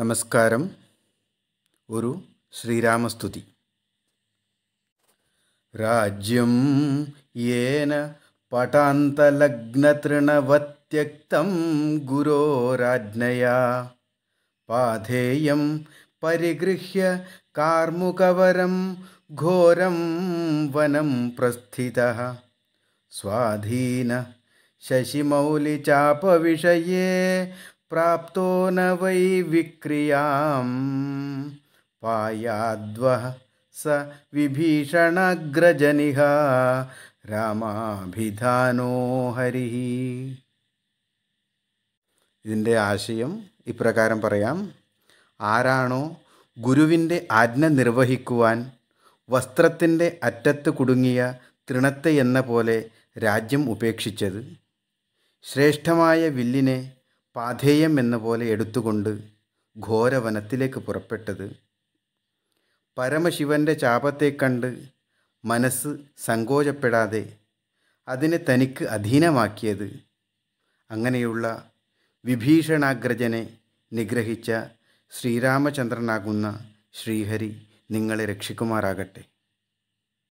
നമസ്കാരം ഒരു ശ്രീരാമസ്തുതി രാജ്യം യേന പടാന്തലഗ്നതൃണവത്യക്തം ഗുരോരാജ്ഞയാ പാധേയം പരിഗൃഹ്യ കാർമുകവരം ഘോരം വനം പ്രസ്ഥിത സ്വാധീന शशिमौलिचापविषये प्राप्तो न वै विक्रियां पायाद्वः स विभीषणाग्रजनिः രാമാഭിധാനോ ഹരി ഇതിൻ്റെ ആശയം ഇപ്രകാരം പറയാം ആരാണോ ഗുരുവിൻ്റെ ആജ്ഞ നിർവഹിക്കുവാൻ വസ്ത്രത്തിൻ്റെ അറ്റത്ത് കുടുങ്ങിയ തൃണത്തെ എന്ന പോലെ രാജ്യം ഉപേക്ഷിച്ചത് ശ്രേഷ്ഠമായ വില്ലിനെ പാഥേയം എന്ന പോലെ എടുത്തുകൊണ്ട് ഘോരവനത്തിലേക്ക് പുറപ്പെട്ടത് പരമശിവൻ്റെ ചാപത്തെ കണ്ട് മനസ്സ് സങ്കോചപ്പെടാതെ അതിനെ തനിക്ക് അധീനമാക്കിയത് അങ്ങനെയുള്ള വിഭീഷണാഗ്രജനെ നിഗ്രഹിച്ച ശ്രീരാമചന്ദ്രനാകുന്ന ശ്രീഹരി നിങ്ങളെ രക്ഷിക്കുമാറാകട്ടെ